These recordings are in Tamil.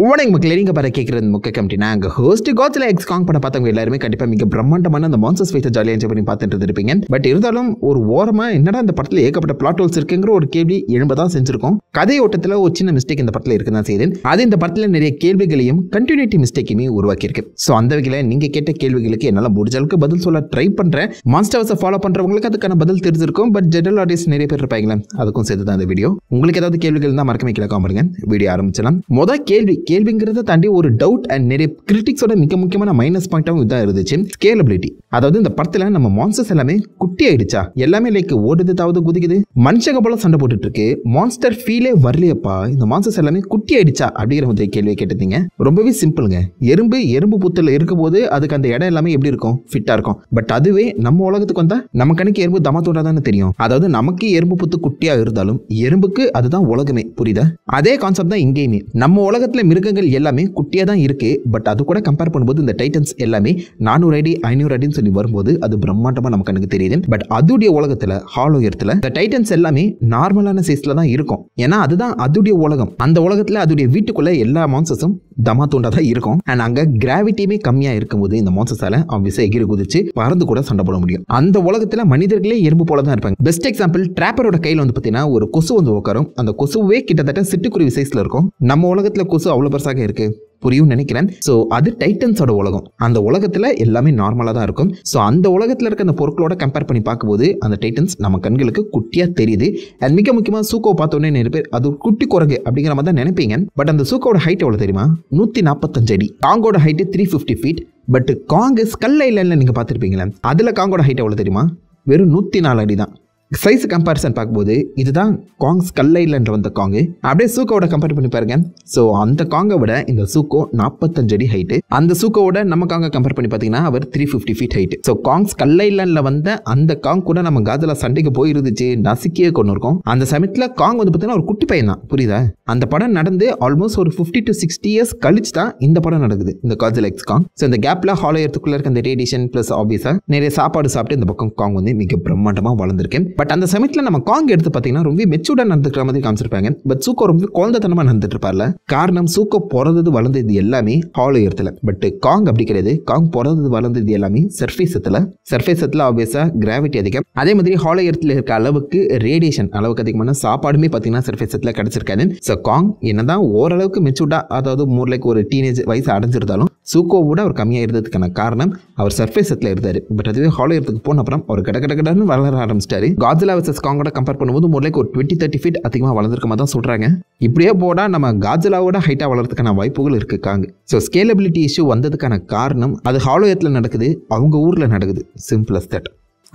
உடனே மக்கள் நீங்கள் பாரு கேட்குறது முக்கிய கமிட்டி அங்க ஹோஸ்ட் காட்ஸில் எக்ஸ் காங் படம் பார்த்தவங்க எல்லாருமே கண்டிப்பாக மிக பிரம்மாண்டமான அந்த மான்சஸ் வைத்த ஜாலியாக என்ஜாய் பண்ணி பார்த்துட்டு இருப்பீங்க பட் இருந்தாலும் ஒரு ஓரமாக என்னடா இந்த படத்தில் ஏகப்பட்ட பிளாட் ஹோல்ஸ் இருக்குங்கிற ஒரு கேள்வி எழும்ப செஞ்சிருக்கும் கதை ஓட்டத்தில் ஒரு சின்ன மிஸ்டேக் இந்த படத்தில் இருக்கு தான் செய்யுது அது இந்த படத்தில் நிறைய கேள்விகளையும் கண்டினியூட்டி மிஸ்டேக்குமே உருவாக்கியிருக்கு ஸோ அந்த வகையில் நீங்கள் கேட்ட கேள்விகளுக்கு என்னால் முடிஞ்ச அளவுக்கு பதில் சொல்ல ட்ரை பண்ணுறேன் மாஸ்டர்ஸை ஃபாலோ பண்ணுறவங்களுக்கு அதுக்கான பதில் தெரிஞ்சிருக்கும் பட் ஜெனரல் ஆடியன்ஸ் நிறைய பேர் இருப்பாங்களே அதுக்கும் சேர்த்து தான் இந்த வீடியோ உங்களுக்கு ஏதாவது கேள்விகள் தான் மறக்க வைக்கல வீடியோ ஆரம்பிச்சலாம் முதல் கேள்வி கேள்விங்கிறத தாண்டி ஒரு டவுட் அண்ட் நிறைய கிரிட்டிக்ஸோட மிக முக்கியமான மைனஸ் பாயிண்டாகவும் இதாக இருந்துச்சு ஸ்கேலபிலிட்டி அதாவது இந்த படத்தில் நம்ம மான்ஸ்டர்ஸ் எல்லாமே குட்டி ஆயிடுச்சா எல்லாமே லைக் ஓடுது தாவது குதிக்குது மனுஷங்க போல சண்டை போட்டுட்டு இருக்கு மான்ஸ்டர் ஃபீலே வரலையப்பா இந்த மான்ஸ்டர்ஸ் எல்லாமே குட்டி ஆயிடுச்சா அப்படிங்கிற மாதிரி கேள்வியை கேட்டிருந்தீங்க ரொம்பவே சிம்பிளுங்க எறும்பு எறும்பு புத்தில் இருக்கும்போது அதுக்கு அந்த இடம் எல்லாமே எப்படி இருக்கும் ஃபிட்டாக இருக்கும் பட் அதுவே நம்ம உலகத்துக்கு வந்தால் நம்ம கணக்கு எறும்பு தமத்தோட தானே தெரியும் அதாவது நமக்கு எறும்பு புத்து குட்டியாக இருந்தாலும் எறும்புக்கு அதுதான் உலகமே புரியுதா அதே கான்செப்ட் தான் இங்கேயுமே நம்ம உலகத்தில் மிருகங்கள் எல்லாமே குட்டியாக தான் இருக்குது பட் அது கூட கம்பேர் பண்ணும்போது இந்த டைட்டன்ஸ் எல்லாமே நானூறு அடி ஐநூறு அடின்னு சொல்லி வரும்போது அது பிரம்மாண்டமாக நமக்கு எனக்கு தெரியுது பட் அதுடைய உலகத்தில் ஹாலோ இடத்துல இந்த டைட்டன்ஸ் எல்லாமே நார்மலான சைஸில் தான் இருக்கும் ஏன்னா அதுதான் அதுடைய உலகம் அந்த உலகத்தில் அதுடைய வீட்டுக்குள்ளே எல்லா மான்சஸும் தமா தூண்டா தான் இருக்கும் அண்ட் அங்கே கிராவிட்டியுமே கம்மியாக இருக்கும்போது இந்த அவன் விசை எகிரி குதிச்சு பறந்து கூட சண்டை போட முடியும் அந்த உலகத்தில் மனிதர்களே எறும்பு போல தான் இருப்பாங்க பெஸ்ட் எக்ஸாம்பிள் ட்ராப்பரோட கையில் வந்து பார்த்தீங்கன்னா ஒரு கொசு வந்து உட்காரும் அந்த கொசுவே கிட்டத்தட்ட சிட்டுக்குருவி சைஸில் இருக்கும் நம்ம உலகத்தில் கொசு அவ்வளோ பெருசாக இருக்குது புரியும் நினைக்கிறேன் ஸோ அது டைட்டன்ஸோட உலகம் அந்த உலகத்தில் எல்லாமே நார்மலாக தான் இருக்கும் ஸோ அந்த உலகத்தில் இருக்க அந்த பொருட்களோட கம்பேர் பண்ணி பார்க்கும்போது அந்த டைட்டன்ஸ் நம்ம கண்களுக்கு குட்டியாக தெரியுது அண்ட் மிக முக்கியமாக சூக்கோ பார்த்தோன்னே நிறைய பேர் அது குட்டி குரங்கு அப்படிங்கிற மாதிரி தான் நினைப்பீங்க பட் அந்த சூக்கோட ஹைட் எவ்வளோ தெரியுமா நூற்றி நாற்பத்தஞ்சு அடி காங்கோட height three fifty feet but Kong ஸ்கல்ல இல்லைன்னு நீங்கள் பார்த்துருப்பீங்களே அதில் காங்கோட ஹைட் எவ்வளோ தெரியுமா வெறும் நூற்றி நாலு அடி தான் சைஸ் கம்பேரிசன் பார்க்கும்போது இதுதான் காங் ஸ்கல் வந்த காங்கு அப்படியே சூக்கோட கம்பேர் பண்ணி பாருங்க ஸோ அந்த காங்கை விட இந்த சூக்கோ நாற்பத்தஞ்சு அடி ஹைட்டு அந்த சூக்கோட நம்ம காங்கை கம்பேர் பண்ணி பார்த்தீங்கன்னா அவர் three fifty feet height so Kong skull வந்த அந்த காங் கூட நம்ம காதல சண்டைக்கு போயிருந்துச்சு நசுக்கியே கொண்டு இருக்கோம் அந்த சமயத்தில் காங் வந்து பார்த்தீங்கன்னா ஒரு குட்டி பையன் தான் புரியுதா அந்த படம் நடந்து ஆல்மோஸ்ட் ஒரு ஃபிஃப்டி டு சிக்ஸ்டி இயர்ஸ் கழிச்சு தான் இந்த படம் நடக்குது இந்த காஜல் எக்ஸ் காங் ஸோ இந்த கேப்பில் ஹாலயத்துக்குள்ளே இருக்க அந்த ரேடியேஷன் ப்ளஸ் ஆப்வியஸாக நிறைய சாப்பாடு சாப்பிட்டு இந்த பக்கம் காங் வந்து மிக பிரம்மாண்டமாக வளர்ந்துருக்கேன் பட் அந்த சமயத்தில் நம்ம காங் எடுத்து பார்த்தீங்கன்னா ரொம்ப மெச்சூர்டாக நடந்துக்கிற மாதிரி காமிச்சிருப்பாங்க பட் சூக்கோ ரொம்ப குழந்தைத்தனமாக நடந்துட்டு இருப்பார்ல காரணம் சூக்கோ பிறந்தது வளர்ந்தது எல்லாமே ஹால் இடத்துல பட் காங் அப்படி கிடையாது காங் பிறந்தது வளர்ந்தது எல்லாமே சர்ஃபேசத்தில் சர்ஃபேசத்தில் ஆப்வியஸாக கிராவிட்டி அதிகம் அதே மாதிரி ஹால் இடத்துல இருக்க அளவுக்கு ரேடியேஷன் அளவுக்கு அதிகமான சாப்பாடுமே பார்த்தீங்கன்னா சர்ஃபேசத்தில் கிடச்சிருக்காது ஸோ காங் என்னதான் ஓரளவுக்கு மெச்சூர்டாக அதாவது மூர்லைக்கு லைக் ஒரு டீனேஜ் வயசு அடைஞ்சிருந்தாலும் சூக்கோவோட அவர் கம்மியாக இருந்ததுக்கான காரணம் அவர் சர்ஃபேஸ் எத்தில் இருந்தார் பட் அதுவே ஹாலோ இடத்துக்கு போன அப்புறம் அவர் கட கட கடன்னு வளர ஆரம்பிச்சிட்டாரு காஜிலா வர்சஸ் காங்கோட கம்பேர் பண்ணும்போது முறைக்கு ஒரு டுவெண்ட்டி தேர்ட்டி ஃபீட் அதிகமாக வளர்ந்துருக்க தான் சொல்கிறாங்க இப்படியே போனால் நம்ம காஜிலாவோட ஹைட்டாக வளர்றதுக்கான வாய்ப்புகள் இருக்காங்க ஸோ ஸ்கேலபிலிட்டி இஷ்யூ வந்ததுக்கான காரணம் அது ஹாலோ எத்தில் நடக்குது அவங்க ஊரில் நடக்குது சிம்பிளஸ் தட்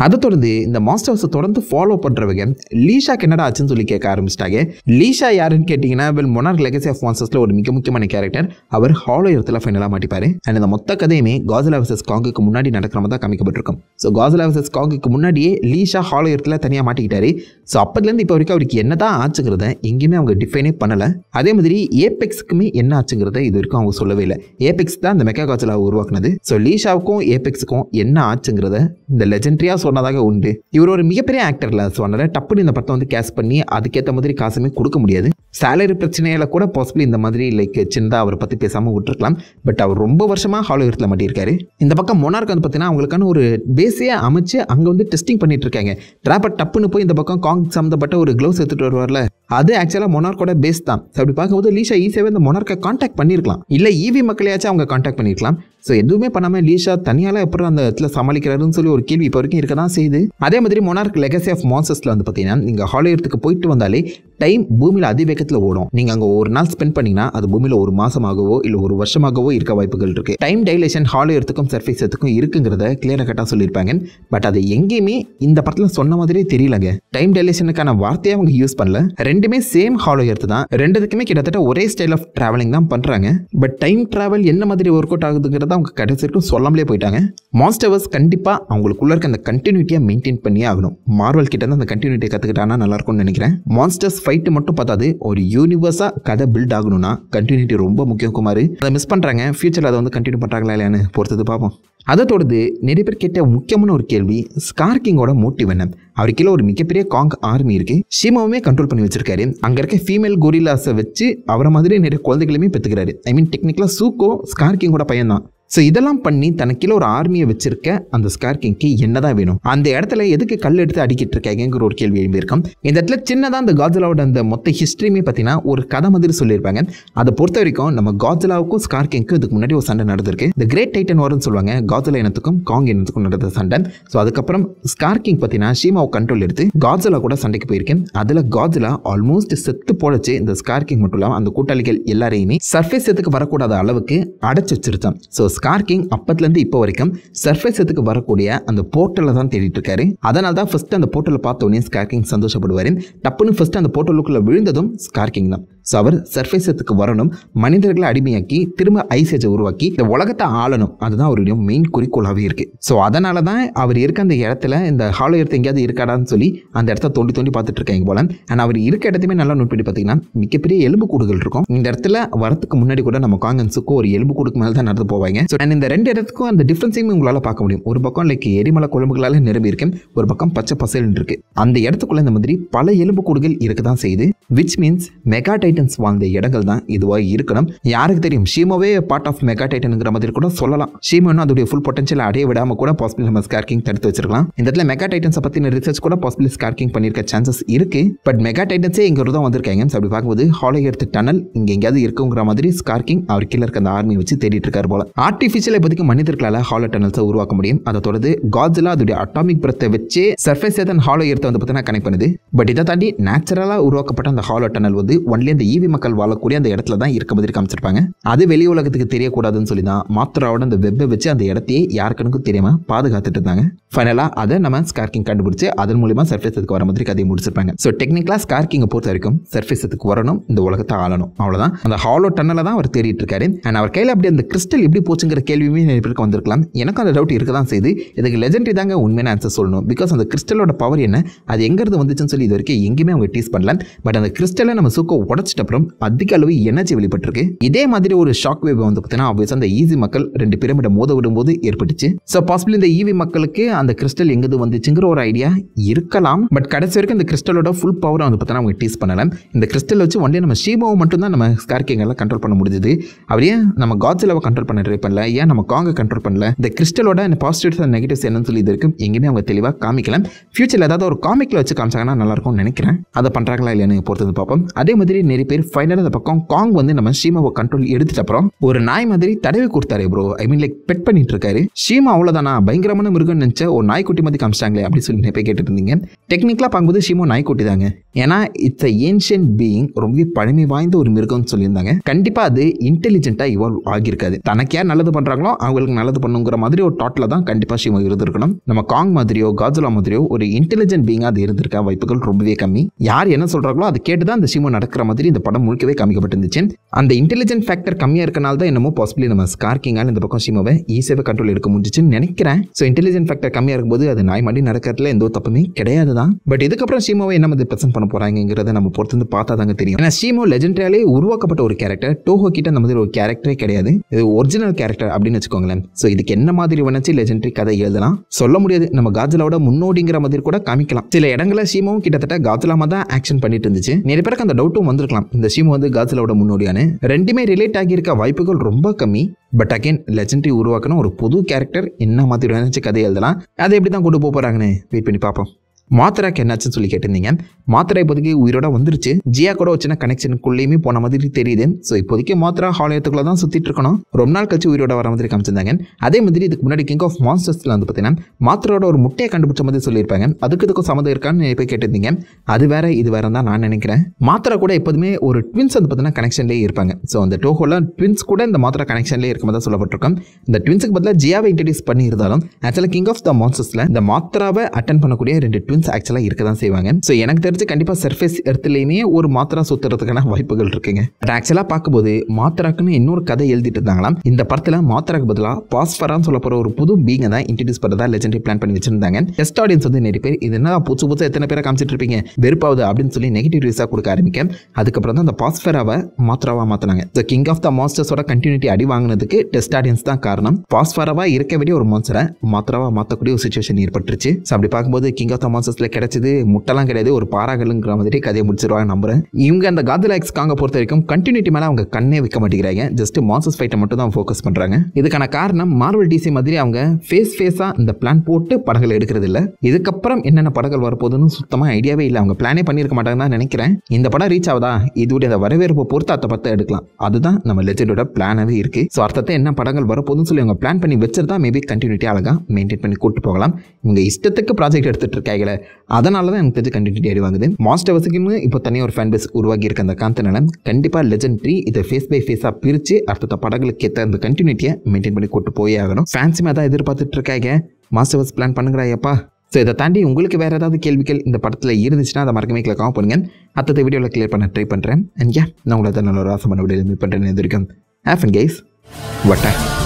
அதை தொடர்ந்து இந்த மாஸ்டர்ஸை தொடர்ந்து ஃபாலோ பண்ணுறவங்க லீஷாக்கு என்னடா ஆச்சுன்னு சொல்லி கேட்க ஆரம்பிச்சிட்டாங்க லீஷா யாருன்னு கேட்டிங்கன்னா வெல் மொனார்க் லெகசி ஆஃப் மாஸ்டர்ஸில் ஒரு மிக முக்கியமான கேரக்டர் அவர் ஹாலோ இடத்துல ஃபைனலாக மாட்டிப்பார் அண்ட் இந்த மொத்த கதையுமே காசலா விசஸ் காங்குக்கு முன்னாடி நடக்கிற மாதிரி தான் காமிக்கப்பட்டிருக்கும் ஸோ காசலா விசஸ் காங்குக்கு முன்னாடியே லீஷா ஹாலோ இடத்துல தனியாக மாட்டிக்கிட்டாரு ஸோ அப்போதுலேருந்து இப்போ வரைக்கும் அவருக்கு என்ன தான் ஆச்சுங்கிறத எங்கேயுமே அவங்க டிஃபைனே பண்ணலை அதே மாதிரி ஏபெக்ஸுக்குமே என்ன ஆச்சுங்கிறத இது வரைக்கும் அவங்க சொல்லவே இல்லை ஏபெக்ஸ் தான் இந்த மெக்கா காசலாவை உருவாக்குனது ஸோ லீஷாவுக்கும் ஏபெக்ஸுக்கும் என்ன ஆச்சுங்கிறத இந்த லெஜெண்ட்ரியாக சொன்னதாக உண்டு இவர் ஒரு மிகப்பெரிய ஆக்டர்ல சொன்னார் டப்புன்னு இந்த படத்தை வந்து கேஸ் பண்ணி அதுக்கேற்ற மாதிரி காசுமே கொடுக்க முடியாது சேலரி பிரச்சனையில் கூட பாசிபிள் இந்த மாதிரி லைக் சின்னதாக அவரை பற்றி பேசாமல் விட்டுருக்கலாம் பட் அவர் ரொம்ப வருஷமாக ஹாலிவுட்டில் மாட்டியிருக்காரு இந்த பக்கம் மொனார்க் வந்து பார்த்தீங்கன்னா அவங்களுக்கான ஒரு பேஸையாக அமைச்சு அங்கே வந்து டெஸ்டிங் பண்ணிட்டு இருக்காங்க ட்ராப்பர் டப்புன்னு போய் இந்த பக்கம் காங் சம்மந்தப்பட்ட ஒரு க்ளவுஸ் எடுத்துகிட்டு வருவார்ல அது ஆக்சுவலாக மொனார்க்கோட பேஸ் தான் அப்படி பார்க்கும்போது லீஷா ஈஸியாகவே e இந்த மொனார்க்கை காண்டாக்ட் பண்ணியிருக்கலாம் இல்லை ஈவி e மக்களையாச்சும் அவங்க காண்டாக்ட் பண்ணிருக்கலாம் ஸோ எதுவுமே பண்ணாமல் லீஷா தனியால் எப்படி அந்த இடத்துல சமாளிக்கிறாருன்னு சொல்லி ஒரு கேள்வி இப்போ வரைக்கும் இருக்க தான் செய்யுது அதே மாதிரி மொனார்க் லெகசி ஆஃப் மான்சஸில் வந்து பார்த்தீங்கன்னா நீங்கள் ஹாலிவுட்டுக்கு போயிட்டு வந்தாலே டைம் பூமியில் அதிவேகத்தில் ஓடும் நீங்கள் அங்கே ஒரு நாள் ஸ்பெண்ட் பண்ணீங்கன்னா அது பூமியில் ஒரு மாசமாகவோ இல்லை ஒரு வருஷமாகவோ இருக்க வாய்ப்புகள் இருக்குது டைம் டைலேஷன் ஹாலோ எடுத்துக்கும் சர்ஃபேஸ் எடுத்துக்கும் இருக்குங்கிறத கிளியராக கட்டா சொல்லியிருப்பாங்க பட் அது எங்கேயுமே இந்த படத்தில் சொன்ன மாதிரியே தெரியலங்க டைம் டைலேஷனுக்கான வார்த்தையை அவங்க யூஸ் பண்ணல ரெண்டுமே சேம் ஹாலோ எடுத்து தான் ரெண்டுத்துக்குமே கிட்டத்தட்ட ஒரே ஸ்டைல் ஆஃப் ட்ராவலிங் தான் பண்ணுறாங்க பட் டைம் ட்ராவல் என்ன மாதிரி ஒர்க் அவுட் ஆகுதுங்கிறத அவங்க கடைசிக்கும் சொல்லாமலே போயிட்டாங்க மாஸ்டர்ஸ் கண்டிப்பாக அவங்களுக்குள்ள இருக்க அந்த கண்டினியூட்டியா மெயின்டைன் பண்ணியே ஆகணும் மார்வல் கிட்ட அந்த கண்டினியூட்டியை கற்றுக்கிட்டானா நல்லாயிருக்கும்னு நினைக்கிறேன் மாஸ்டர்ஸ் ஃபைட்டு மட்டும் பார்த்தாது ஒரு யூனிவர்ஸாக கதை பில்ட் ஆகணும்னா கண்டினியூட்டி ரொம்ப முக்கியம் குமார் அதை மிஸ் பண்ணுறாங்க ஃபியூச்சரில் அதை வந்து கண்டினியூ பண்ணுறாங்களா இல்லையான்னு பொறுத்தது பார்ப்போம் அதை தொடர்ந்து நிறைய பேர் கேட்ட முக்கியமான ஒரு கேள்வி ஸ்கார்கிங்கோட மோட்டிவ் என்ன அவர் கீழே ஒரு மிகப்பெரிய காங் ஆர்மி இருக்கு ஷிமாவுமே கண்ட்ரோல் பண்ணி வச்சிருக்காரு அங்கே இருக்க ஃபீமேல் கொரிலாஸை வச்சு அவரை மாதிரி நிறைய குழந்தைகளையுமே பெற்றுக்கிறாரு ஐ மீன் டெக்னிக்கலாக சூக்கோ ஸ்கார்கிங்கோட பையன் தான் ஸோ இதெல்லாம் பண்ணி தனக்கில ஒரு ஆர்மியை வச்சிருக்க அந்த ஸ்கேர் கிங்க்கு என்னதான் வேணும் அந்த இடத்துல எதுக்கு கல் எடுத்து அடிக்கிட்டு இருக்காங்கிற ஒரு கேள்வி இருக்கும் இந்த இடத்துல சின்னதாக அந்த காஜலாவோட அந்த மொத்த ஹிஸ்ட்ரியுமே பார்த்தீங்கன்னா ஒரு கதை மாதிரி சொல்லியிருப்பாங்க அதை பொறுத்த வரைக்கும் நம்ம காஜலாவுக்கும் ஸ்கார் கிங்க்கும் இதுக்கு முன்னாடி ஒரு சண்டை நடந்திருக்கு இந்த கிரேட் டைட்டன் வரும்னு சொல்லுவாங்க காஜலா இனத்துக்கும் காங் இனத்துக்கும் நடந்த சண்டை ஸோ அதுக்கப்புறம் ஸ்கார் கிங் பார்த்தீங்கன்னா ஷீமாவை கண்ட்ரோல் எடுத்து காஜலா கூட சண்டைக்கு போயிருக்கேன் அதில் காஜலா ஆல்மோஸ்ட் செத்து போடச்சு இந்த ஸ்கார் கிங் மட்டும் இல்லாமல் அந்த கூட்டாளிகள் எல்லாரையுமே சர்ஃபேஸ் எதுக்கு வரக்கூடாத அளவுக்கு அடைச்சி வச்சிருச்சான் ஸோ ஸ்கார் கிங் அப்பத்துலேருந்து இப்போ வரைக்கும் எதுக்கு வரக்கூடிய அந்த போர்ட்டலில் தான் தேடிட்டு இருக்காரு அதனால தான் ஃபஸ்ட்டு அந்த போர்ட்டலில் பார்த்த உடனே ஸ்கார் கிங் சந்தோஷப்படுவார் டப்புன்னு ஃபஸ்ட்டு அந்த போர்ட்டலுக்குள்ளே விழுந்ததும் ஸ்கார் கிங் தான் ஸோ அவர் சர்ஃபேசத்துக்கு வரணும் மனிதர்களை அடிமையாக்கி திரும்ப ஐசேஜை உருவாக்கி இந்த உலகத்தை ஆளணும் அதுதான் அவருடைய மெயின் குறிக்கோளாகவே இருக்குது ஸோ அதனால தான் அவர் இருக்க அந்த இடத்துல இந்த ஹாலோ எடுத்து எங்கேயாவது இருக்காடான்னு சொல்லி அந்த இடத்த தோண்டி தோண்டி பார்த்துட்டு இருக்காங்க போல அண்ட் அவர் இருக்க இடத்தையுமே நல்லா நோட் பார்த்தீங்கன்னா மிகப்பெரிய எலும்பு கூடுகள் இருக்கும் இந்த இடத்துல வரத்துக்கு முன்னாடி கூட நம்ம காங்கன்ஸுக்கும் ஒரு எலும்பு கூடுக்கு மேலே தான் நடந்து போவாங்க ஸோ அண்ட் இந்த ரெண்டு இடத்துக்கும் அந்த டிஃப்ரென்ஸையும் உங்களால் பார்க்க முடியும் ஒரு பக்கம் லைக் எரிமலை குழம்புகளால் நிரம்பி இருக்கேன் ஒரு பக்கம் பச்சை பசல் இருக்கு அந்த இடத்துக்குள்ள இந்த மாதிரி பல எலும்பு கூடுகள் இருக்க தான் செய்யுது விச் மீன்ஸ் மெகா டைட்டன்ஸ் வாழ்ந்த இடங்கள் தான் இதுவாக இருக்கணும் யாருக்கு தெரியும் ஷீமோவே பார்ட் ஆஃப் மெகா டைட்டனுங்கிற மாதிரி கூட சொல்லலாம் ஷீமோன்னு அதோடைய ஃபுல் பொட்டன்ஷியல் அடைய விடாம கூட பாசிபிள் நம்ம ஸ்கார்கிங் தடுத்து வச்சிருக்கலாம் இந்த இடத்துல மெகா டைட்டன்ஸை பத்தின ரிசர்ச் கூட பாசிபிள் ஸ்கார்கிங் பண்ணிருக்க சான்சஸ் இருக்கு பட் மெகா டைட்டன்ஸே இங்க இருந்தா வந்திருக்காங்க அப்படி பார்க்கும்போது ஹாலோ எடுத்து டனல் இங்க எங்கேயாவது இருக்குங்கிற மாதிரி ஸ்கார்கிங் அவர் கீழே இருக்க அந்த ஆர்மி வச்சு தேடிட்டு இருக்காரு போல ஆர்டிஃபிஷியல் பத்திக்கு மனிதர்களால் ஹாலோ டனல்ஸை உருவாக்க முடியும் அதை தொடர்ந்து காஜிலா அதோடைய அட்டாமிக் பிரத்தை வச்சே சர்ஃபேஸ் ஏதன் ஹாலோ எடுத்து வந்து பார்த்தீங்கன்னா கனெக்ட் பண்ணுது பட் இதை தாண்டி நேச்சுரலாக உருவாக்கப்பட்ட அந்த ஹாலோ டனல் வந்து ஒன்லி அந்த ஈவி மக்கள் வாழக்கூடிய அந்த இடத்துல தான் இருக்க மாதிரி காமிச்சிருப்பாங்க அது வெளி உலகத்துக்கு தெரியக்கூடாதுன்னு சொல்லி தான் மாத்திராவோட அந்த வெப்பை வச்சு அந்த இடத்தையே யாருக்கனுக்கும் தெரியாமல் பாதுகாத்துட்டு இருந்தாங்க ஃபைனலாக அதை நம்ம ஸ்கார்கிங் கண்டுபிடிச்சு அதன் மூலியமாக சர்ஃபேஸத்துக்கு வர மாதிரி கதையை முடிச்சிருப்பாங்க ஸோ டெக்னிக்கலாக ஸ்கார்கிங்கை பொறுத்த வரைக்கும் சர்ஃபேஸத்துக்கு வரணும் இந்த உலகத்தை ஆளணும் அவ்வளோதான் அந்த ஹாலோ டன்னலை தான் அவர் தேடிட்டு இருக்காரு அண்ட் அவர் கையில் அப்படி அந்த கிறிஸ்டல் எப்படி போச்சுங்கிற கேள்வியுமே நிறைய வந்திருக்கலாம் எனக்கு அந்த டவுட் இருக்க தான் செய்து இதுக்கு லெஜெண்டரி தாங்க உண்மையான ஆன்சர் சொல்லணும் பிகாஸ் அந்த கிறிஸ்டலோட பவர் என்ன அது எங்கிருந்து வந்துச்சுன்னு சொல்லி இது வரைக்கும் எங்கேயுமே அவங்க டீஸ் பண்ணல பட் அந்த கிறிஸ்டலை நம்ம சூக்க உடச்சு அப்புறம் அதிக அளவு எனர்ஜி வெளிப்பட்டிருக்கு இதே மாதிரி ஒரு ஷாக் வேவ் வந்து பார்த்தீங்கன்னா அந்த ஈவி e மக்கள் ரெண்டு பிரமிட மோத விடும்போது ஏற்பட்டுச்சு ஸோ பாசிபிள் இந்த ஈவி e மக்களுக்கு அந்த கிறிஸ்டல் எங்கது வந்துச்சுங்கிற ஒரு ஐடியா இருக்கலாம் பட் கடைசி வரைக்கும் இந்த கிறிஸ்டலோட ஃபுல் பவர் வந்து பார்த்தீங்கன்னா அவங்க டீஸ் பண்ணல இந்த கிறிஸ்டல் வச்சு ஒன்லி நம்ம ஷீபாவை மட்டும் தான் நம்ம ஸ்கார்கிங்கெல்லாம் கண்ட்ரோல் பண்ண முடிஞ்சது அவர் ஏன் நம்ம காட்சிலாவை கண்ட்ரோல் பண்ண ட்ரை பண்ணல ஏன் நம்ம காங்க கண்ட்ரோல் பண்ணல இந்த கிறிஸ்டலோட பாசிட்டிவ்ஸ் அண்ட் நெகட்டிவ்ஸ் என்னன்னு சொல்லி இது இருக்கும் எங்கேயுமே அவங்க தெளிவாக காமிக்கலாம் ஃபியூச்சரில் ஏதாவது ஒரு காமிக்கில் வச்சு காமிச்சாங்கன்னா நல்லாயிருக்கும்னு நினைக்கிறேன் அதை பண்ணுறாங்களா இல்லைன்னு பொறுத்து பார்ப்போம் அதே மாதிரி நிறைய நிறைய பேர் ஃபைனல் அந்த பக்கம் காங் வந்து நம்ம ஷீமாவை கண்ட்ரோல் எடுத்துட்டு அப்புறம் ஒரு நாய் மாதிரி தடவி கொடுத்தாரு bro I mean like pet பண்ணிட்டு இருக்காரு ஷீமா அவ்வளோதானா பயங்கரமான மிருகம் நினச்ச ஒரு நாய்க்குட்டி மாதிரி காமிச்சிட்டாங்களே அப்படின்னு சொல்லி நிறைய பேர் கேட்டுருந்தீங்க இருந்தீங்க டெக்னிக்கலாக பார்க்கும்போது சீமா நாய்க்குட்டி தாங்க ஏன்னா இட்ஸ் ஏன்ஷியன் பீயிங் ரொம்ப பழமை வாய்ந்த ஒரு மிருகம்னு சொல்லியிருந்தாங்க கண்டிப்பாக அது இன்டெலிஜென்ட்டாக இவால்வ் ஆகியிருக்காது தனக்கு யார் நல்லது பண்ணுறாங்களோ அவங்களுக்கு நல்லது பண்ணுங்கிற மாதிரி ஒரு டாட்டில் தான் கண்டிப்பாக சீமா இருந்திருக்கணும் நம்ம காங் மாதிரியோ காஜுலா மாதிரியோ ஒரு இன்டெலிஜென்ட் பீயிங்காக அது இருந்திருக்க வாய்ப்புகள் ரொம்பவே கம்மி யார் என்ன சொல்கிறாங்களோ அது கேட்டு தான் அந்த சீமா நடக்கிற மாதிரி இந்த படம் முழுக்கவே காமிக்கப்பட்டிருந்துச்சு அந்த இன்டெலிஜென்ட் ஃபேக்டர் கம்மியாக இருக்கனால தான் என்னமோ பாசிபிளி நம்ம ஸ்கார்கிங்கால் இந்த பக்கம் ஷிமோவை ஈஸியாக கண்ட்ரோல் எடுக்க முடிஞ்சிச்சுன்னு நினைக்கிறேன் ஸோ இன்டெலிஜென்ட் ஃபேக்டர் கம்மியாக இருக்கும்போது அது நாய் மாதிரி நடக்கிறதுல எந்த தப்புமே கிடையாது தான் பட் இதுக்கப்புறம் ஷிமோவை என்ன மாதிரி ப்ரெசென்ட் பண்ண போகிறாங்கிறத நம்ம பொறுத்து வந்து பார்த்தா தாங்க தெரியும் ஏன்னா ஷீமோ லெஜெண்டாலே உருவாக்கப்பட்ட ஒரு கேரக்டர் டோஹோ கிட்ட அந்த மாதிரி ஒரு கேரக்டரே கிடையாது இது ஒரிஜினல் கேரக்டர் அப்படின்னு வச்சுக்கோங்களேன் ஸோ இதுக்கு என்ன மாதிரி வேணாச்சு லெஜெண்டரி கதை எழுதலாம் சொல்ல முடியாது நம்ம காஜலாவோட முன்னோடிங்கிற மாதிரி கூட காமிக்கலாம் சில இடங்களில் சீமாவும் கிட்டத்தட்ட காஜலாமா தான் ஆக்ஷன் பண்ணிட்டு இருந்துச்சு நிறைய பேருக்கு அந்த டவுட்டும் வந்திருக்கலாம் தான் இந்த சிம் வந்து காசிலாவோட முன்னோடியானு ரெண்டுமே ரிலேட் ஆகியிருக்க வாய்ப்புகள் ரொம்ப கம்மி பட் அகேன் லெஜண்டரி உருவாக்கணும் ஒரு புது கேரக்டர் என்ன மாதிரி நினச்சி கதை எழுதலாம் அதை எப்படி தான் கொண்டு போறாங்கன்னு போகிறாங்கன்னு வெயிட் பண்ணி பார்ப்போம் மாத்ராக்கு என்னாச்சுன்னு சொல்லி கேட்டிருந்தீங்க மாத்திரை இப்போதைக்கு உயிரோட வந்துருச்சு ஜியா கூட வச்சுன கனெக்ஷனுக்குள்ளேயுமே போன மாதிரி தெரியுது ஸோ இப்போதைக்கு மாத்திரா ஹாலயத்துக்குள்ள தான் சுற்றிட்டு இருக்கணும் ரொம்ப நாள் கழிச்சு உயிரோட வர மாதிரி காமிச்சிருந்தாங்க அதே மாதிரி இதுக்கு முன்னாடி கிங் ஆஃப் மான்ஸ்டர்ஸில் வந்து பார்த்தீங்கன்னா மாத்திரோட ஒரு முட்டையை கண்டுபிடிச்ச மாதிரி சொல்லியிருப்பாங்க அதுக்கு இதுக்கும் சம்மந்தம் இருக்கான்னு போய் கேட்டிருந்தீங்க அது வேற இது வேற தான் நான் நினைக்கிறேன் மாத்திரா கூட எப்போதுமே ஒரு ட்வின்ஸ் வந்து பார்த்தீங்கன்னா கனெக்ஷன்லேயே இருப்பாங்க ஸோ அந்த டோஹோல ட்வின்ஸ் கூட இந்த மாத்திரா கனெக்ஷன்லேயே இருக்க தான் சொல்லப்பட்டிருக்கும் இந்த ட்வின்ஸுக்கு பதிலாக ஜியாவை இன்ட்ரடியூஸ் பண்ணி இருந்தாலும் ஆக்சுவலாக கிங் ஆஃப் த மான்ஸ்டர்ஸ்ல இந்த மாத்திராவை அட்டன் பண்ணக்கூடிய ரெண்டு ட்வின்ஸ் ஆக்சுவலாக இருக்க தான் செய்வாங்க ஸோ எனக்கு தெரிஞ்சு கண்டிப்பாக சர்ஃபேஸ் இடத்துலையுமே ஒரு மாத்திரா சுற்றுறதுக்கான வாய்ப்புகள் இருக்குங்க ஆக்சுவலாக பார்க்கும்போது மாத்திராக்குன்னு இன்னொரு கதை எழுதிட்டு இருந்தாங்களாம் இந்த படத்தில் மாத்திராக்கு பதிலாக பாஸ்பரான்னு சொல்ல போகிற ஒரு புது பீங்கை தான் இன்ட்ரடியூஸ் பண்ணுறதா லெஜெண்டரி பிளான் பண்ணி வச்சிருந்தாங்க டெஸ்ட் ஆடியன்ஸ் வந்து நிறைய பேர் இது என்ன புதுசு புதுசாக எத்தனை பேரை காமிச்சிட்டு இருப்பீங்க வெறுப்பாவது அப்படின்னு சொல்லி நெகட்டிவ் ரிவ்யூஸாக கொடுக்க ஆரம்பிக்க அதுக்கப்புறம் தான் அந்த பாஸ்பராவை மாத்திராவாக மாற்றினாங்க ஸோ கிங் ஆஃப் த மாஸ்டர்ஸோட கண்டினியூட்டி அடி வாங்கினதுக்கு டெஸ்ட் ஆடியன்ஸ் தான் காரணம் பாஸ்பராவாக இருக்க வேண்டிய ஒரு மான்ஸ்டரை மாத்திராவாக மாற்றக்கூடிய ஒரு சுச்சுவேஷன் ஏற்பட்டுருச்சு ஸோ அப்படி பார்க்கும்போது கிங் ஆஃப் த மாஸ்டர்ஸில் கிடைச்சது முட்டெல்லாம் கிடையாது ஒரு பா பாராகலுங்கிற மாதிரி கதையை முடிச்சிருவாங்க நம்புறேன் இவங்க அந்த காதலாக்ஸ் காங்க பொறுத்த வரைக்கும் கண்டினியூட்டி மேலே அவங்க கண்ணே வைக்க மாட்டேங்கிறாங்க ஜஸ்ட் மாசஸ் ஃபைட்டை மட்டும் தான் ஃபோக்கஸ் பண்ணுறாங்க இதுக்கான காரணம் மார்வல் டிசி மாதிரி அவங்க ஃபேஸ் ஃபேஸாக இந்த பிளான் போட்டு படங்கள் எடுக்கிறது இல்லை இதுக்கப்புறம் என்னென்ன படங்கள் வரப்போகுதுன்னு சுத்தமாக ஐடியாவே இல்லை அவங்க பிளானே பண்ணியிருக்க மாட்டாங்க தான் நினைக்கிறேன் இந்த படம் ரீச் ஆகுதா இதோடைய அந்த வரவேற்பை பொறுத்து அத்தை பத்தை எடுக்கலாம் அதுதான் நம்ம லெஜெண்டோட பிளானாகவே இருக்குது ஸோ அர்த்தத்தை என்ன படங்கள் வரப்போகுதுன்னு சொல்லி அவங்க பிளான் பண்ணி வச்சிருந்தா மேபி கண்டினியூட்டி அழகாக மெயின்டைன் பண்ணி கூப்பிட்டு போகலாம் இவங்க இஷ்டத்துக்கு ப்ராஜெக்ட் எடுத்துகிட்டு இருக்காங்களே அதனால தான் எனக்கு தெரிஞ்சு கண்டினியூட்டி ஆயிடுவாங்க ஆகுது மாஸ்டர் வசிக்கும் இப்போ தனியாக ஒரு ஃபேன் பேஸ் உருவாகி இருக்க அந்த காந்தனால கண்டிப்பாக லெஜண்ட்ரி இதை ஃபேஸ் பை ஃபேஸாக பிரித்து அடுத்த படங்களுக்கு ஏற்ற அந்த கண்டினியூட்டியை மெயின்டைன் பண்ணி கொண்டு போய் ஆகணும் ஃபேன்ஸுமே அதான் எதிர்பார்த்துட்டு இருக்காங்க மாஸ்டர் வர்ஸ் பிளான் பண்ணுங்கிறாயப்பா ஸோ இதை தாண்டி உங்களுக்கு வேறு ஏதாவது கேள்விகள் இந்த படத்தில் இருந்துச்சுன்னா அதை மறக்கமே கிளிக் ஆகும் பண்ணுங்க அடுத்த வீடியோவில் கிளியர் பண்ண ட்ரை பண்ணுறேன் அண்ட் ஏன் நான் உங்களை தான் நல்ல ஒரு ஆசை பண்ண விடையில் மீட் பண்ணுறேன் எதிர்க்கும் ஆஃப் அண்ட் கைஸ் வட்டை